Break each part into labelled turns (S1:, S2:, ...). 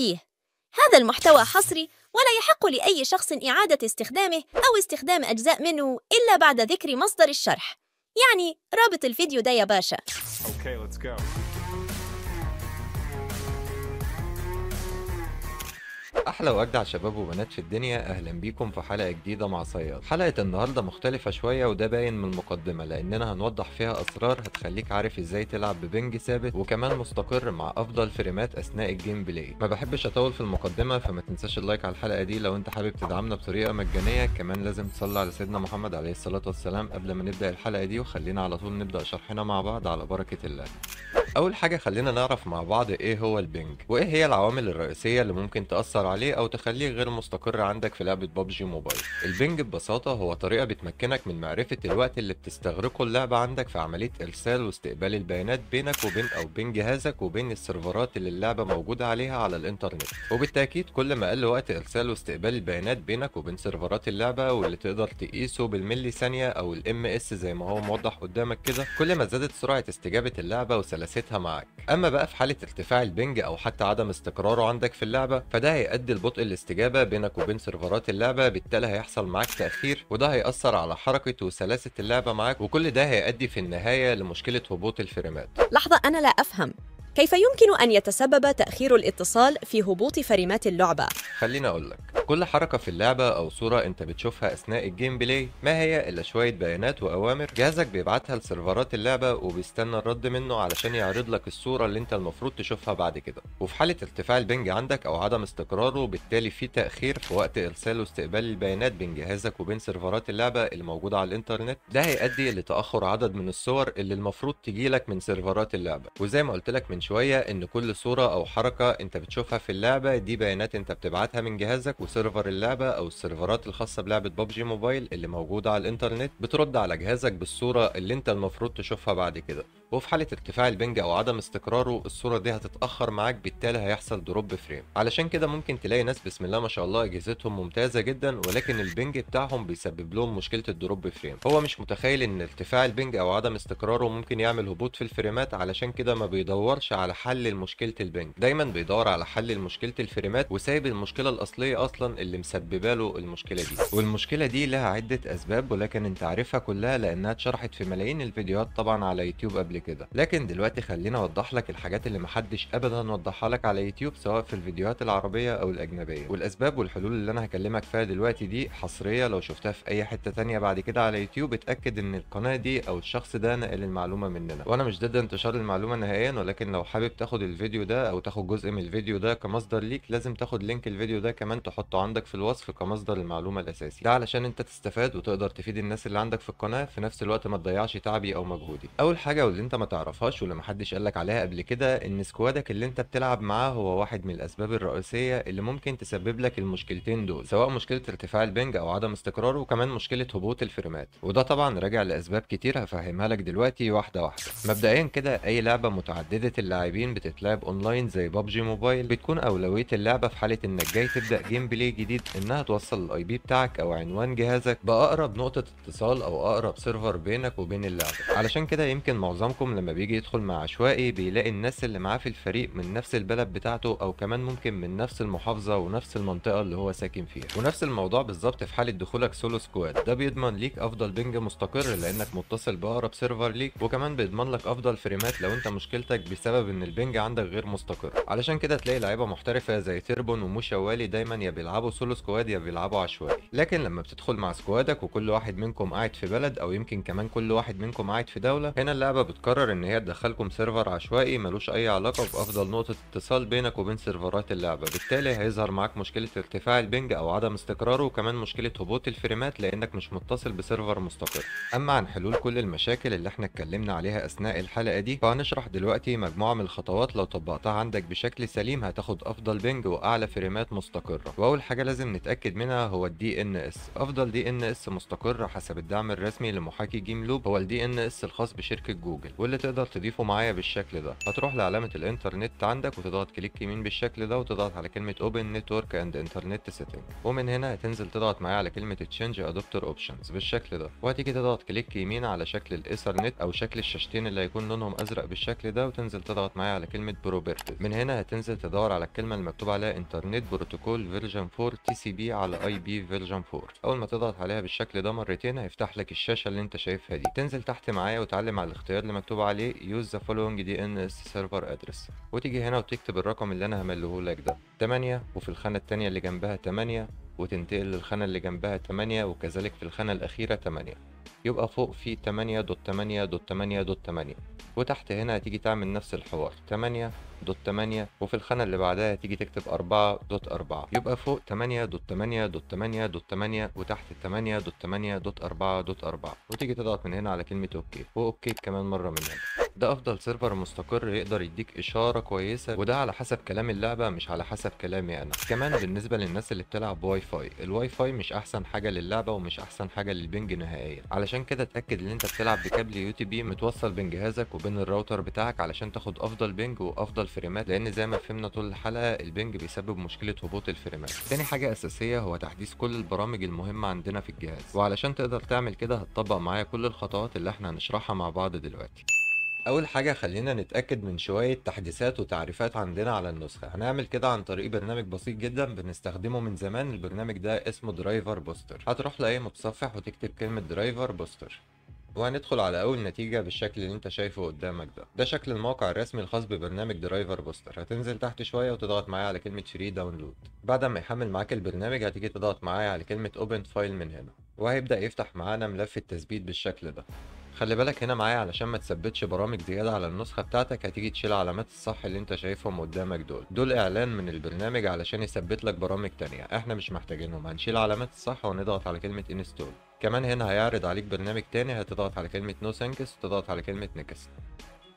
S1: بيه هذا المحتوى حصري ولا يحق لأي شخص إعادة استخدامه أو استخدام أجزاء منه إلا بعد ذكر مصدر الشرح يعني رابط الفيديو ده يا باشا okay, let's go. احلى واجدع شباب وبنات في الدنيا اهلا بيكم في حلقه جديده مع صياد حلقه النهارده مختلفه شويه وده باين من المقدمه لاننا هنوضح فيها اسرار هتخليك عارف ازاي تلعب ببنج ثابت وكمان مستقر مع افضل فريمات اثناء الجيم بلاي ما بحبش اطول في المقدمه فما تنساش اللايك على الحلقه دي لو انت حابب تدعمنا بطريقه مجانيه كمان لازم تصلي على سيدنا محمد عليه الصلاه والسلام قبل ما نبدا الحلقه دي وخلينا على طول نبدا شرحنا مع بعض على بركه الله اول حاجه خلينا نعرف مع بعض ايه هو البنج وايه هي العوامل الرئيسيه اللي ممكن تاثر عليه او تخليه غير مستقر عندك في لعبه ببجي موبايل البنج ببساطه هو طريقه بتمكنك من معرفه الوقت اللي بتستغرقه اللعبه عندك في عمليه ارسال واستقبال البيانات بينك وبين او بين جهازك وبين السيرفرات اللي اللعبه موجوده عليها على الانترنت وبالتاكيد كل ما قل وقت ارسال واستقبال البيانات بينك وبين سيرفرات اللعبه واللي تقدر تقيسه بالملي ثانيه او الام اس زي ما هو موضح قدامك كده كل ما زادت سرعه استجابه اللعبه وسلاسه مشيتها معاك اما بقى في حاله ارتفاع البنج او حتى عدم استقراره عندك في اللعبه فده هيؤدي لبطء الاستجابه بينك وبين سيرفرات اللعبه بالتالي هيحصل معاك تاخير وده هياثر على حركه وسلاسه اللعبه معاك وكل ده هيؤدي في النهايه لمشكله هبوط الفريمات لحظه انا لا افهم كيف يمكن أن يتسبب تأخير الاتصال في هبوط فريمات اللعبة؟ خليني أقولك كل حركة في اللعبة أو صورة أنت بتشوفها أثناء الجيم بلاي ما هي إلا شوية بيانات وأوامر جهازك بيبعتها لسيرفرات اللعبة وبيستنى الرد منه علشان يعرض لك الصورة اللي أنت المفروض تشوفها بعد كده وفي حالة ارتفاع البنج عندك أو عدم استقراره بالتالي في تأخير في وقت إرسال واستقبال البيانات بين جهازك وبين سيرفرات اللعبة الموجودة على الإنترنت ده هيؤدي لتأخر عدد من الصور اللي المفروض تجيلك من سيرفرات اللعبة وزي ما قلت لك من شوية ان كل صورة او حركة انت بتشوفها في اللعبة دي بيانات انت بتبعتها من جهازك وسيرفر اللعبة او السيرفرات الخاصة بلعبة ببجي موبايل اللي موجودة على الانترنت بترد على جهازك بالصورة اللي انت المفروض تشوفها بعد كده وفي حالة ارتفاع البنج أو عدم استقراره الصورة دي هتتأخر معاك بالتالي هيحصل دروب فريم علشان كده ممكن تلاقي ناس بسم الله ما شاء الله أجهزتهم ممتازة جدا ولكن البنج بتاعهم بيسبب لهم مشكلة الدروب فريم هو مش متخيل إن ارتفاع البنج أو عدم استقراره ممكن يعمل هبوط في الفريمات علشان كده ما بيدورش على حل لمشكلة البنج دايما بيدور على حل لمشكلة الفريمات وسايب المشكلة الأصلية أصلا اللي مسببة له المشكلة دي والمشكلة دي لها عدة أسباب ولكن أنت عارفها كلها لأنها اتشرحت في ملايين الفيديوهات طبعا على يوتيوب قبل كده لكن دلوقتي خلينا اوضح لك الحاجات اللي محدش ابدا وضحها لك على يوتيوب سواء في الفيديوهات العربيه او الاجنبيه والاسباب والحلول اللي انا هكلمك فيها دلوقتي دي حصريه لو شفتها في اي حته تانية بعد كده على يوتيوب اتاكد ان القناه دي او الشخص ده نقل المعلومه مننا وانا مش ضد انتشار المعلومه نهائيا ولكن لو حابب تاخد الفيديو ده او تاخد جزء من الفيديو ده كمصدر ليك لازم تاخد لينك الفيديو ده كمان تحطه عندك في الوصف كمصدر المعلومه الاساسي ده علشان انت تستفاد وتقدر تفيد الناس اللي عندك في القناه في نفس الوقت ما تضيعش تعبي او مجهودي اول حاجه واللي انت ما تعرفهاش ولا محدش قالك عليها قبل كده ان سكوادك اللي انت بتلعب معاه هو واحد من الاسباب الرئيسيه اللي ممكن تسبب لك المشكلتين دول سواء مشكله ارتفاع البنج او عدم استقراره وكمان مشكله هبوط الفريمات وده طبعا راجع لاسباب كتير هفهمها لك دلوقتي واحده واحده مبدئيا كده اي لعبه متعدده اللاعبين بتتلعب اونلاين زي ببجي موبايل بتكون اولويه اللعبه في حاله انك جاي تبدا جيم بلاي جديد انها توصل الاي بي بتاعك او عنوان جهازك باقرب نقطه اتصال او اقرب سيرفر بينك وبين اللعبه علشان كده يمكن معظمكم بالكم لما بيجي يدخل مع عشوائي بيلاقي الناس اللي معاه في الفريق من نفس البلد بتاعته او كمان ممكن من نفس المحافظه ونفس المنطقه اللي هو ساكن فيها ونفس الموضوع بالظبط في حاله دخولك سولو سكواد ده بيضمن ليك افضل بنج مستقر لانك متصل باقرب سيرفر ليك وكمان بيضمن لك افضل فريمات لو انت مشكلتك بسبب ان البنج عندك غير مستقر علشان كده تلاقي لعيبه محترفه زي تيربون وموشوالي دايما يا بيلعبوا سولو سكواد يا بيلعبوا عشوائي لكن لما بتدخل مع سكوادك وكل واحد منكم قاعد في بلد او يمكن كمان كل واحد منكم قاعد في دوله هنا اللعبه بتكرر تقرر ان هي تدخلكم سيرفر عشوائي ملوش اي علاقة بافضل نقطة اتصال بينك وبين سيرفرات اللعبة بالتالي هيظهر معاك مشكلة ارتفاع البنج او عدم استقراره وكمان مشكلة هبوط الفريمات لانك مش متصل بسيرفر مستقر اما عن حلول كل المشاكل اللي احنا اتكلمنا عليها اثناء الحلقة دي فهنشرح دلوقتي مجموعة من الخطوات لو طبقتها عندك بشكل سليم هتاخد افضل بنج واعلى فريمات مستقرة واول حاجة لازم نتأكد منها هو الدي ان اس افضل دي ان اس مستقر حسب الدعم الرسمي لمحاكي جيم لوب هو الدي ان اس الخاص بشركة جوجل واللي تقدر تضيفه معايا بالشكل ده هتروح لعلامة الانترنت عندك وتضغط كليك يمين بالشكل ده وتضغط على كلمة اوبن نتورك اند انترنت سيتنج ومن هنا هتنزل تضغط معايا على كلمة تشينج ادوبتر اوبشنز بالشكل ده وهتيجي تضغط كليك يمين على شكل الايثرنت او شكل الشاشتين اللي هيكون لونهم ازرق بالشكل ده وتنزل تضغط معايا على كلمة بروبرتيز من هنا هتنزل تدور على الكلمة اللي مكتوب عليها انترنت بروتوكول فيرجن 4 تي سي بي على اي بي فيرجن 4 اول ما تضغط عليها بالشكل ده مرتين هيفتح لك الشاشة اللي انت شايفها دي تنزل تحت معايا وتعلم على الاختيار اللي مكتوب عليه use the following DNS server address وتيجي هنا وتكتب الرقم اللي انا همله لك ده 8 وفي الخانة التانية اللي جنبها 8 وتنتقل للخانة اللي جنبها 8 وكذلك في الخانة الأخيرة 8 يبقى فوق في 8.8.8.8 وتحت هنا هتيجي تعمل نفس الحوار 8 دوت 8 وفي الخانة اللي بعدها هتيجي تكتب 4 دوت 4 يبقى فوق 8 دوت 8 دوت 8 دوت 8 وتحت 8 دوت 8 دوت 4 دوت 4 وتيجي تضغط من هنا على كلمة اوكي واوكي كمان مرة من هنا ده افضل سيرفر مستقر يقدر يديك اشاره كويسه وده على حسب كلام اللعبه مش على حسب كلامي انا كمان بالنسبه للناس اللي بتلعب واي فاي الواي فاي مش احسن حاجه للعبه ومش احسن حاجه للبنج نهائيا علشان كده اتاكد ان انت بتلعب بكابل يو تي بي متوصل بين جهازك وبين الراوتر بتاعك علشان تاخد افضل بنج وافضل فريمات لان زي ما فهمنا طول الحلقه البنج بيسبب مشكله هبوط الفريمات تاني حاجه اساسيه هو تحديث كل البرامج المهمه عندنا في الجهاز وعلشان تقدر تعمل كده هتطبق معايا كل الخطوات اللي احنا هنشرحها مع بعض دلوقتي اول حاجه خلينا نتاكد من شويه تحديثات وتعريفات عندنا على النسخه هنعمل كده عن طريق برنامج بسيط جدا بنستخدمه من زمان البرنامج ده اسمه درايفر بوستر هتروح لاي متصفح وتكتب كلمه درايفر بوستر وهندخل على اول نتيجه بالشكل اللي انت شايفه قدامك ده ده شكل الموقع الرسمي الخاص ببرنامج درايفر بوستر هتنزل تحت شويه وتضغط معايا على كلمه فري داونلود بعد ما يحمل معاك البرنامج هتيجي تضغط معايا على كلمه اوبن فايل من هنا وهيبدا يفتح معانا ملف التثبيت بالشكل ده خلي بالك هنا معايا علشان ما تثبتش برامج زيادة على النسخة بتاعتك هتيجي تشيل علامات الصح اللي انت شايفهم قدامك دول دول اعلان من البرنامج علشان يثبت لك برامج تانية احنا مش محتاجينهم هنشيل علامات الصح ونضغط على كلمة انستول كمان هنا هيعرض عليك برنامج تاني هتضغط على كلمة نو ثانكس وتضغط على كلمة نكست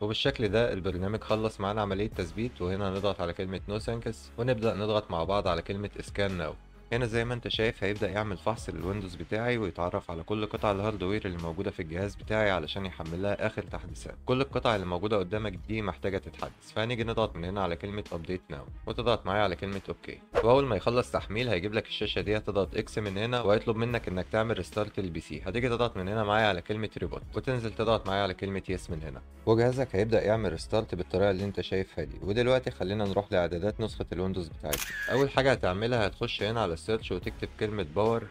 S1: وبالشكل ده البرنامج خلص معانا عملية تثبيت وهنا هنضغط على كلمة نو ثانكس ونبدأ نضغط مع بعض على كلمة اسكان ناو هنا زي ما انت شايف هيبدأ يعمل فحص للويندوز بتاعي ويتعرف على كل قطع الهاردوير اللي موجودة في الجهاز بتاعي علشان يحملها آخر تحديثات كل القطع اللي موجودة قدامك دي محتاجة تتحدث فهنيجي نضغط من هنا على كلمة ابديت ناو وتضغط معايا على كلمة اوكي وأول ما يخلص تحميل هيجيب لك الشاشة دي هتضغط اكس من هنا وهيطلب منك إنك تعمل ريستارت للبي سي هتيجي تضغط من هنا معايا على كلمة ريبوت وتنزل تضغط معايا على كلمة يس من هنا وجهازك هيبدأ يعمل ريستارت بالطريقة اللي انت شايفها دي ودلوقتي خلينا نروح لإعدادات نسخة الويندوز بتاعتي أول حاجة هتعملها هتخش هنا على السيرش وتكتب كلمة باور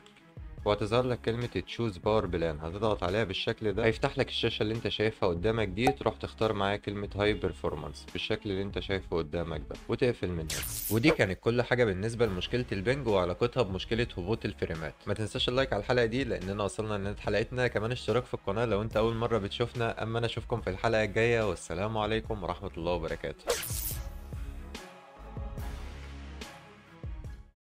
S1: وهتظهر لك كلمة تشوز باور بلان هتضغط عليها بالشكل ده هيفتح لك الشاشة اللي انت شايفها قدامك دي تروح تختار معايا كلمة هاي بيرفورمانس بالشكل اللي انت شايفه قدامك ده وتقفل منها ودي كانت كل حاجة بالنسبة لمشكلة البنج وعلاقتها بمشكلة هبوط الفريمات ما تنساش اللايك على الحلقة دي لاننا وصلنا لنهاية حلقتنا كمان اشتراك في القناة لو انت اول مرة بتشوفنا اما انا اشوفكم في الحلقة الجاية والسلام عليكم ورحمة الله وبركاته